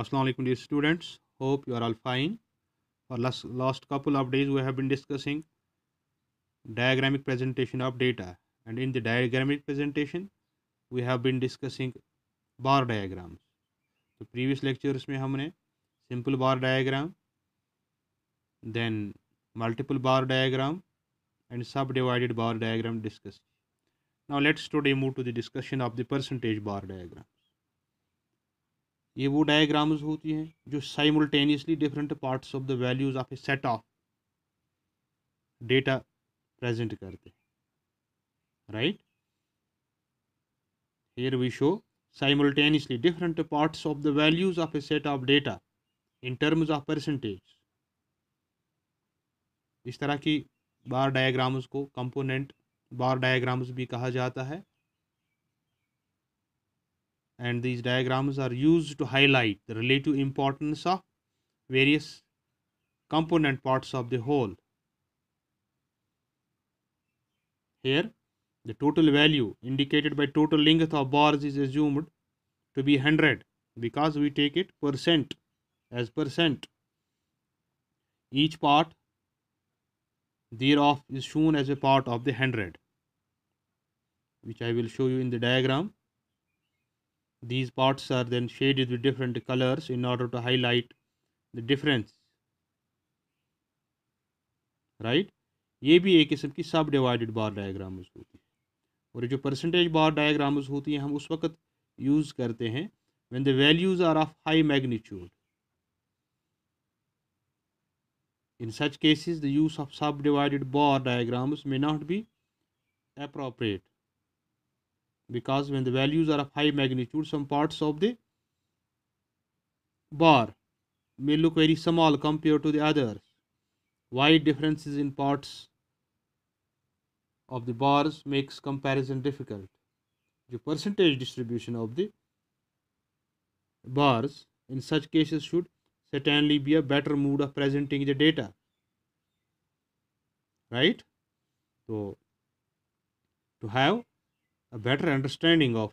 Assalamualaikum dear students. Hope you are all fine. For last, last couple of days we have been discussing diagramic presentation of data and in the diagramic presentation we have been discussing bar diagrams. So previous lectures में हमने simple bar diagram then multiple bar diagram and subdivided bar diagram discussed. Now let's today move to the discussion of the percentage bar diagram. ये वो diagrams होती हैं जो simultaneously different parts of the values of a set of data present करते right here we show simultaneously different parts of the values of a set of data in terms of percentage इस तरह की bar diagrams को component bar diagrams भी कहा जाता है and these diagrams are used to highlight the relative importance of various component parts of the whole. Here the total value indicated by total length of bars is assumed to be 100 because we take it percent as percent. Each part thereof is shown as a part of the 100 which I will show you in the diagram. these parts are then shaded with different colors in order to highlight the difference right right? ये भी एक किस्म की सब divided बार diagrams होती है और जो परसेंटेज बार डायग्राम्स होती हैं हम उस वक्त यूज़ करते हैं when the values are of high magnitude In such cases, the use of subdivided bar diagrams may not be appropriate. because when the values are of high magnitude some parts of the bar may look very small compared to the others. Wide differences in parts of the bars makes comparison difficult. The percentage distribution of the bars in such cases should certainly be a better mode of presenting the data. Right? So, to have a better understanding of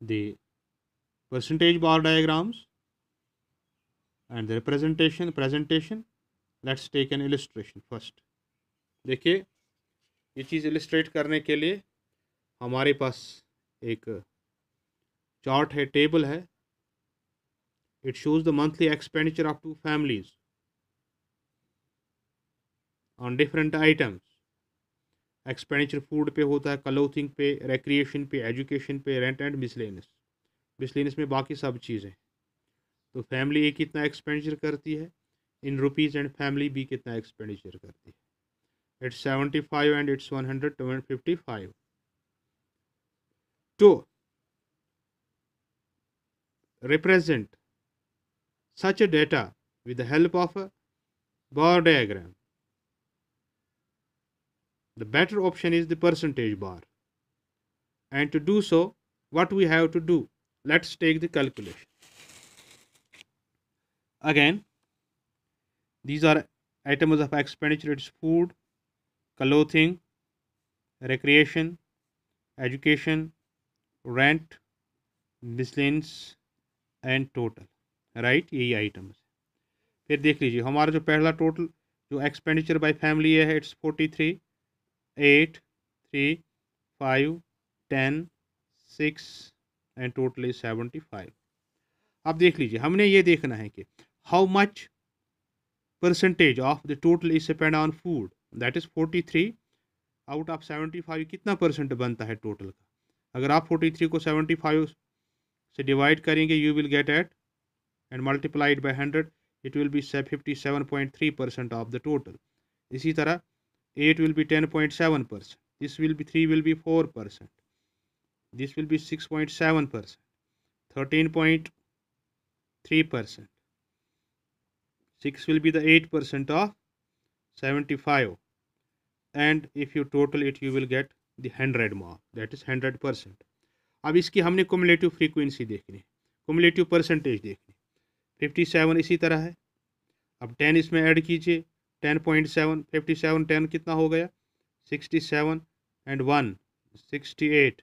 the percentage bar diagrams and the representation presentation let's take an illustration first देखिए ये चीज़ illustrate करने के लिए हमारे पास एक chart है table है it shows the monthly expenditure of two families on different items expenditure food पे होता है क्लोथिंग पे रिक्रिएशन पे एजुकेशन पे रेंट एंड मिसलेनस मिसलेनस में बाकी सब चीज़ें तो फैमिली ए कितना एक्सपेंडिचर करती है in rupees and family B कितना एक्सपेंडिचर करती है it's seventy five and it's one hundred fifty five to represent such data with the help of of diagram the better option is the percentage bar. And to do so, what we have to do? Let's take the calculation. Again, these are items of expenditure. It's food, clothing, recreation, education, rent, miscellaneous and total. Right, यही items. फिर देख लीजिए हमारा जो पहला total जो expenditure by family है it's 43 eight three five ten six and totally seventy five आप देख लीजिए हमने ये देखना है कि how much percentage of the total is spend on food that is forty three out of seventy five कितना परसेंट बनता है टोटल का अगर आप फोर्टी थ्री को सेवेंटी फाइव से डिवाइड करेंगे you will get eight and multiplied by hundred it will be fifty seven point three percent of the total इसी तरह 8 will be 10.7 percent this will be 3 will be 4 percent this will be 6.7 percent 13.3 percent 6 will be the 8 percent of 75 and if you total it you will get the 100 mark that is 100 percent अब इसकी हमने cumulative frequency देखनी cumulative percentage देखनी 57 इसी तरह है अब 10 इसमें ऐड कीजिए ten point seven fifty seven ten कितना हो गया sixty seven and one sixty eight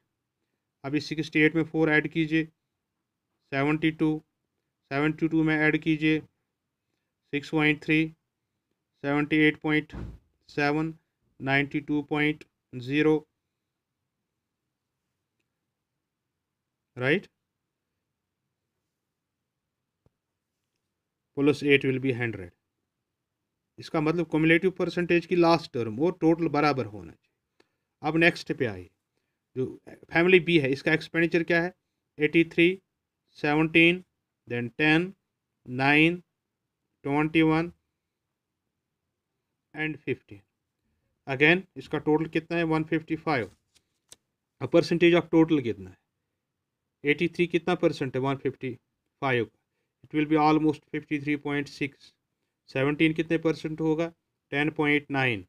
अभी सिक्सटी एट में फ़ोर ऐड कीजिए सेवेंटी टू सेवेंटी टू में ऐड कीजिए six point three seventy eight point seven ninety two point zero right plus eight will be hundred इसका मतलब cumulative percentage की last term और total बराबर होना चाहिए अब नेक्स्ट पे आइए जो फैमिली बी है इसका एक्सपेंडिचर क्या है eighty three seventeen then ten nine twenty one and fifteen again इसका टोटल कितना है वन फिफ्टी फाइव और परसेंटेज ऑफ टोटल कितना है एटी थ्री कितना परसेंट है one fifty five it will be almost fifty three point six seventeen कितने percent होगा ten point nine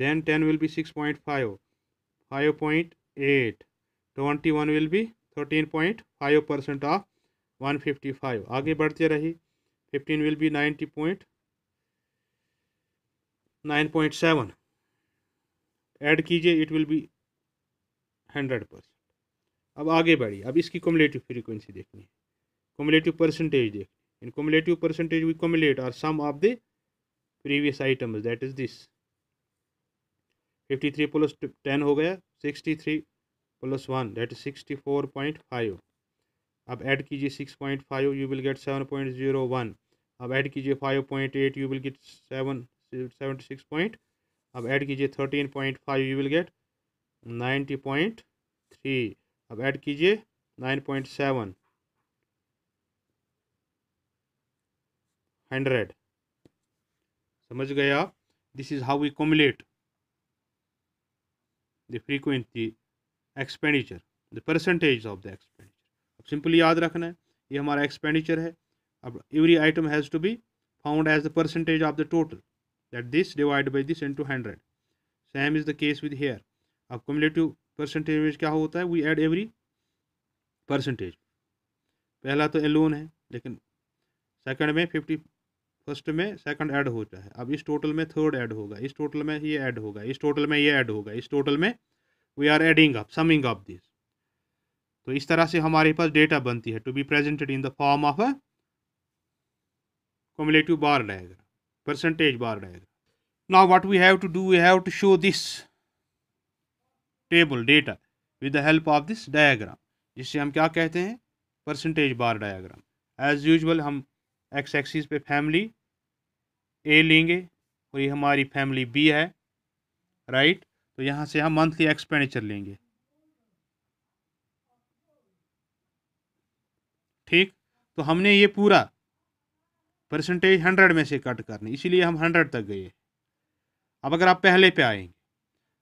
then ten will be six point five five point eight twenty one will be thirteen point five percent of one fifty five आगे बढ़ते रही fifteen will be ninety point nine point seven add कीजिए it will be hundred percent अब आगे बढ़िए अब इसकी cumulative frequency देखनी है कम्युलेटिव परसेंटेज देखनी in cumulative percentage we cumulate or sum of the previous items that is this 53 plus 10 ho gaya 63 plus 1 that is 64.5 ab add kijiye 6.5 you will get 7.01 ab add kijiye 5.8 you will get 7 76 ab add kijiye 13.5 you will get 90.3 ab add kijiye 9.7 hundred समझ गए आप this is how we cumulate the frequency expenditure the percentage of the expenditure अब simply याद रखना है ये हमारा expenditure है अब every item has to be found as the percentage of the total that this divide by this into hundred same is the case with here अब cumulative percentage क्या होता है वी एड एवरी परसेंटेज पहला तो Elon है लेकिन second में fifty first में सेकंड ऐड होता है अब इस टोटल में थर्ड ऐड होगा इस टोटल में ये ऐड होगा इस टोटल में ये ऐड होगा इस टोटल में we are adding up summing up this तो इस तरह से हमारे पास डेटा बनती है to be presented in the form of a cumulative bar diagram percentage bar diagram now what we have to do we have to show this table data with the help of this diagram जिससे हम क्या कहते हैं percentage bar diagram as usual हम x axis पे family A लेंगे और ये हमारी फैमिली बी है राइट तो यहाँ से हम मंथली एक्सपेंडिचर लेंगे ठीक तो हमने ये पूरा परसेंटेज हंड्रेड में से कट करनी इसीलिए हम हंड्रेड तक गए अब अगर आप पहले पे आएंगे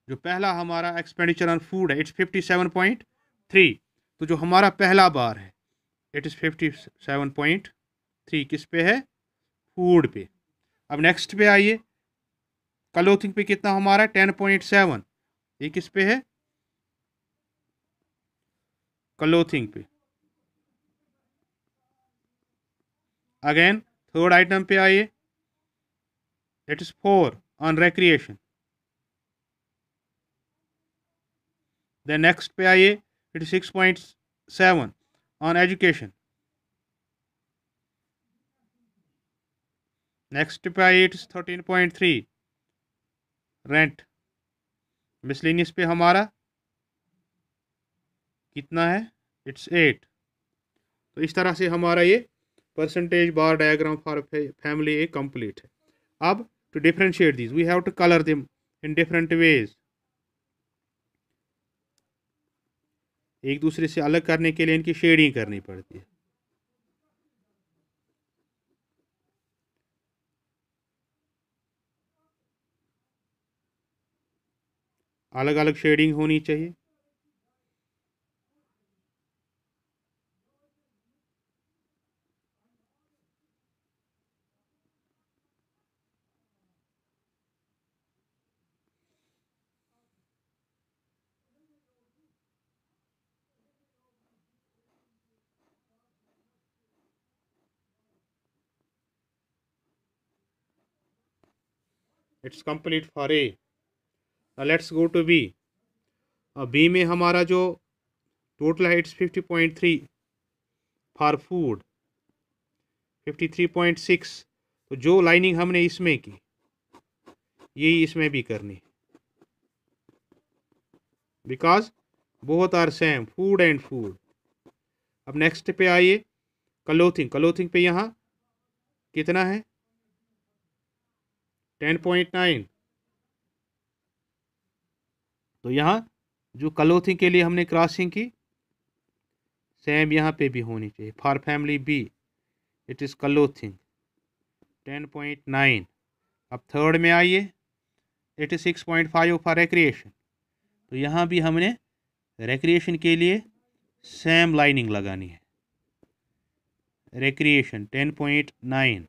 जो पहला हमारा एक्सपेंडिचर ऑन फूड है it's fifty seven point three तो जो हमारा पहला बार है it is fifty seven point three किस पे है फूड पे अब नेक्स्ट पे आइए क्लोथिंग पे कितना हमारा टेन पॉइंट सेवन ये किस पे है क्लोथिंग पे अगेन थर्ड आइटम पे आइए it is four on recreation then next पे आइए it is six point seven on education next पे it's thirteen point three rent miscellaneous पे हमारा कितना है इट्स एट तो इस तरह से हमारा ये percentage bar diagram for family A complete है अब to differentiate this we have to colour them in different ways एक दूसरे से अलग करने के लिए इनकी शेडिंग करनी पड़ती है अलग अलग शेडिंग होनी चाहिए it's complete for A. Let's go to B b अब बी में हमारा जो टोटल है it's fifty point three for food fifty three point six तो जो लाइनिंग हमने इसमें की यही इसमें भी करनी बिकॉज बहुत are same food and food अब नेक्स्ट पे आइए क्लोथिंग क्लोथिंग पे यहाँ कितना है टेन पॉइंट नाइन तो यहाँ जो कलोथिंग के लिए हमने क्रॉसिंग की सेम यहाँ पे भी होनी चाहिए for family B it is clothing ten point nine अब थर्ड में आइए eighty six point five for recreation तो यहाँ भी हमने रिक्रिएशन के लिए सेम लाइनिंग लगानी है रिक्रिएशन टेन पॉइंट नाइन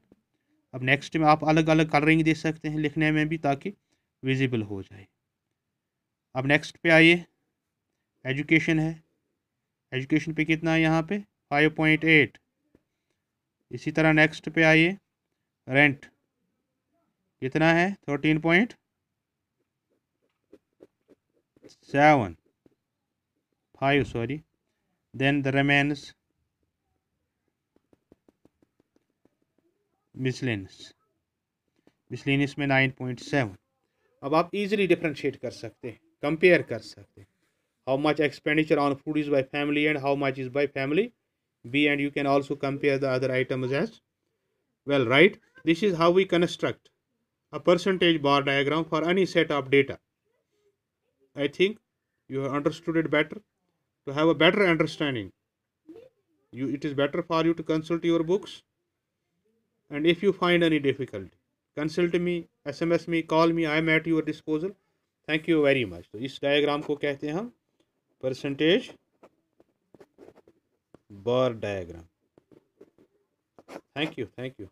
अब नेक्स्ट में आप अलग अलग कलरिंग दे सकते हैं लिखने में भी ताकि विजिबल हो जाए अब नेक्स्ट पे आइए एजुकेशन है एजुकेशन पे कितना है यहाँ पे फाइव पॉइंट एट इसी तरह नेक्स्ट पे आइए रेंट कितना है thirteen point seven five sorry then the remains miscellaneous miscellaneous में नाइन पॉइंट सेवन अब आप इजीली डिफ्रेंशिएट कर सकते हैं Compare, कर सकते how much expenditure on food is by family and how much is by family b and you can also compare the other items as well right this is how we construct a percentage bar diagram for any set of data i think you have understood it better to have a better understanding you it is better for you to consult your books and if you find any difficulty consult me sms me call me i am at your disposal thank you very much तो इस diagram को कहते हैं हम percentage bar diagram thank you thank you